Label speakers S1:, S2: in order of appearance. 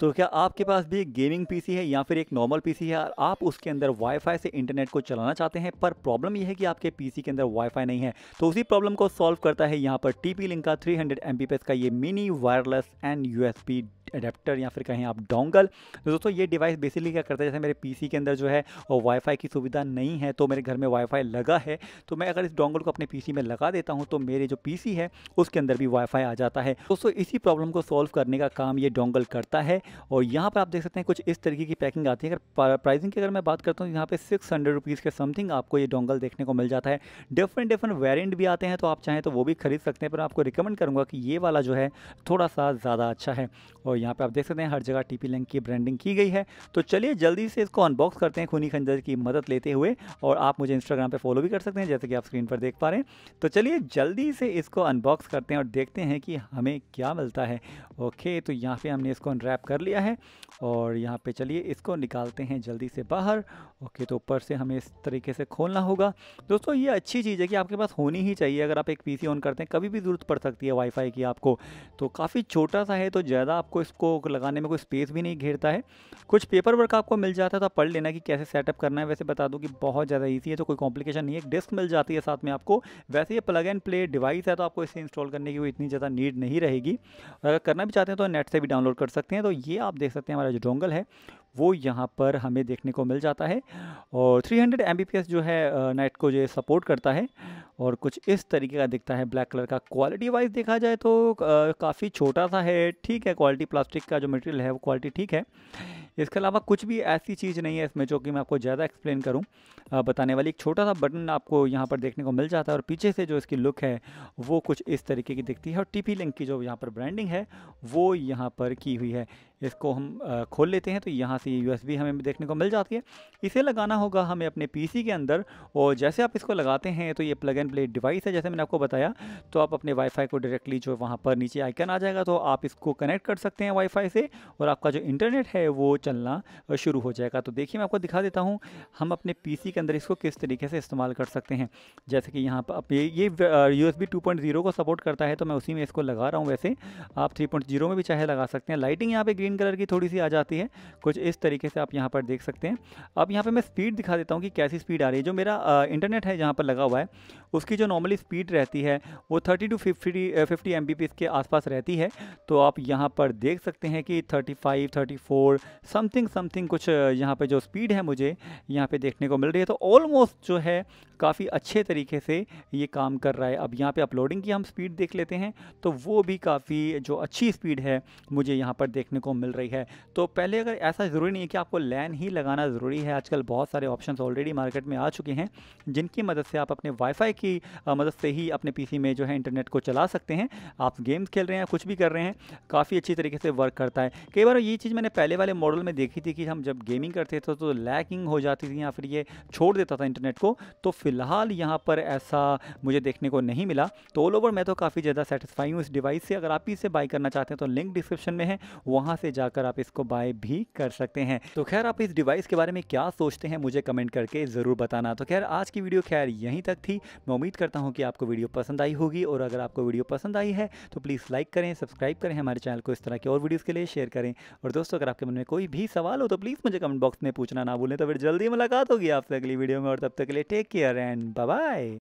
S1: तो क्या आपके पास भी एक गेमिंग पीसी है या फिर एक नॉर्मल पीसी है और आप उसके अंदर वाईफाई से इंटरनेट को चलाना चाहते हैं पर प्रॉब्लम यह है कि आपके पीसी के अंदर वाईफाई नहीं है तो उसी प्रॉब्लम को सॉल्व करता है यहाँ पर टीपी लिंक का 300 हंड्रेड का ये mini wireless and USP adapter या फिर कहें आप डोंगल तो दोस्तों ये डिवाइस बेसिकली क्या करता है जैसे मेरे पी के अंदर जो है वाईफाई की सुविधा नहीं है तो मेरे घर में वाईफाई लगा है तो मैं अगर इस डोंगल को अपने पी में लगा देता हूँ तो मेरे जो पी है उसके अंदर भी वाईफाई आ जाता है दोस्तों इसी प्रॉब्लम को सॉल्व करने का काम ये डोंगल करता है और यहाँ पर आप देख सकते हैं कुछ इस तरीके की पैकिंग आती है अगर प्राइसिंग की अगर मैं बात करता हूँ यहाँ पे सिक्स हंड्रेड रुपीज़ के समथिंग आपको ये डोंगल देखने को मिल जाता है डिफरेंट डिफरेंट वेरिएंट भी आते हैं तो आप चाहें तो वो भी खरीद सकते हैं पर आपको रिकमेंड करूँगा कि ये वाला जो है थोड़ा सा ज़्यादा अच्छा है और यहाँ पे आप देख सकते हैं हर जगह टीपी लिंक की ब्रांडिंग की गई है तो चलिए जल्दी से इसको अनबॉक्स करते हैं खूनी खंजर की मदद लेते हुए और आप मुझे इंस्टाग्राम पर फॉलो भी कर सकते हैं जैसे कि आप स्क्रीन पर देख पा रहे हैं तो चलिए जल्दी से इसको अनबॉक्स करते हैं और देखते हैं कि हमें क्या मिलता है ओके तो यहाँ पर हमने इसको अनरैप कर लिया है और यहाँ पर चलिए इसको निकालते हैं जल्दी से बाहर ओके तो ऊपर से हमें इस तरीके से खोलना होगा दोस्तों ये अच्छी चीज़ है कि आपके पास होनी ही चाहिए अगर आप एक पीसी ऑन करते हैं कभी भी ज़रूरत पड़ सकती है वाईफाई की आपको तो काफ़ी छोटा सा है तो ज़्यादा आपको इसको लगाने में कोई स्पेस भी नहीं घेरता है कुछ पेपर वर्क आपको मिल जाता है तो आप पढ़ लेना कि कैसे सेटअप करना है वैसे बता दूँ कि बहुत ज़्यादा ईजी है तो कोई कॉम्प्लिकेशन नहीं है एक डिस्क मिल जाती है साथ में आपको वैसे ये प्लग एंड प्ले डिवाइस है तो आपको इसे इंस्टॉल करने की कोई इतनी ज़्यादा नीड नहीं रहेगी अगर करना भी चाहते हैं तो नेट से भी डाउनलोड कर सकते हैं तो ये आप देख सकते हैं हमारा जो डोंगल है वो यहाँ पर हमें देखने को मिल जाता है और 300 हंड्रेड जो है नाइट को जो सपोर्ट करता है और कुछ इस तरीके का दिखता है ब्लैक कलर का क्वालिटी वाइज देखा जाए तो काफ़ी छोटा सा है ठीक है क्वालिटी प्लास्टिक का जो मटेरियल है वो क्वालिटी ठीक है इसके अलावा कुछ भी ऐसी चीज़ नहीं है इसमें जो कि मैं आपको ज़्यादा एक्सप्लेन करूँ बताने वाली एक छोटा सा बटन आपको यहाँ पर देखने को मिल जाता है और पीछे से जो इसकी लुक है वो कुछ इस तरीके की दिखती है और टीपी लिंक की जो यहाँ पर ब्रांडिंग है वो यहाँ पर की हुई है इसको हम खोल लेते हैं तो यहाँ से यू एस हमें देखने को मिल जाती है इसे लगाना होगा हमें अपने पी के अंदर और जैसे आप इसको लगाते हैं तो ये प्लग एंड प्ले डिवाइस है जैसे मैंने आपको बताया तो आप अपने वाईफाई को डायरेक्टली जो वहाँ पर नीचे आइकन आ जाएगा तो आप इसको कनेक्ट कर सकते हैं वाईफाई से और आपका जो इंटरनेट है वो चलना शुरू हो जाएगा तो देखिए मैं आपको दिखा देता हूँ हम अपने पी के अंदर इसको किस तरीके से इस्तेमाल कर सकते हैं जैसे कि यहाँ पर ये यू एस को सपोर्ट करता है तो मैं उसी में इसको लगा रहा हूँ वैसे आप थ्री में भी चाहे लगा सकते हैं लाइटिंग यहाँ पर ग्रीन कलर की थोड़ी सी आ जाती है कुछ इस तरीके से आप यहाँ पर देख सकते हैं अब यहाँ पर मैं स्पीड दिखा देता हूँ कि कैसी स्पीड आ रही है जो मेरा इंटरनेट है जहाँ पर लगा हुआ है उसकी जो नॉर्मली स्पीड रहती है वो thirty two fifty fifty M के आसपास रहती है तो आप यहाँ पर देख सकते हैं कि thirty five thirty four something something कुछ यहाँ पर जो स्पीड है मुझे यहाँ पर देखने को मिल रही है तो ऑलमोस्ट जो है काफ़ी अच्छे तरीके से ये काम कर रहा है अब यहाँ पे अपलोडिंग की हम स्पीड देख लेते हैं तो वो भी काफ़ी जो अच्छी स्पीड है मुझे यहाँ पर देखने को मिल रही है तो पहले अगर ऐसा ज़रूरी नहीं है कि आपको लैन ही लगाना ज़रूरी है आजकल बहुत सारे ऑप्शन ऑलरेडी मार्केट में आ चुके हैं जिनकी मदद से आप अपने वाईफाई की मदद से ही अपने पी में जो है इंटरनेट को चला सकते हैं आप गेम्स खेल रहे हैं कुछ भी कर रहे हैं काफ़ी अच्छी तरीके से वर्क करता है कई बार ये चीज़ मैंने पहले वाले मॉडल में देखी थी कि हम जब गेमिंग करते थे तो लैकिंग हो जाती थी या फिर ये छोड़ देता था इंटरनेट को तो फिलहाल यहाँ पर ऐसा मुझे देखने को नहीं मिला तो ऑल ओवर मैं तो काफ़ी ज़्यादा सेटिस्फाई हूँ इस डिवाइस से अगर आप इसे बाई करना चाहते हैं तो लिंक डिस्क्रिप्शन में है वहाँ से से जाकर आप इसको बाय भी कर सकते हैं तो खैर आप इस डिवाइस के बारे में क्या सोचते हैं मुझे कमेंट करके ज़रूर बताना तो खैर आज की वीडियो खैर यहीं तक थी मैं उम्मीद करता हूँ कि आपको वीडियो पसंद आई होगी और अगर आपको वीडियो पसंद आई है तो प्लीज़ लाइक करें सब्सक्राइब करें हमारे चैनल को इस तरह की और वीडियोज़ के लिए शेयर करें और दोस्तों अगर आपके मन में कोई भी सवाल हो तो प्लीज़ मुझे कमेंट बॉक्स में पूछना ना भूलें तो फिर जल्दी मुलाकात होगी आपसे अगली वीडियो में और तब तक के लिए टेक केयर एंड बाय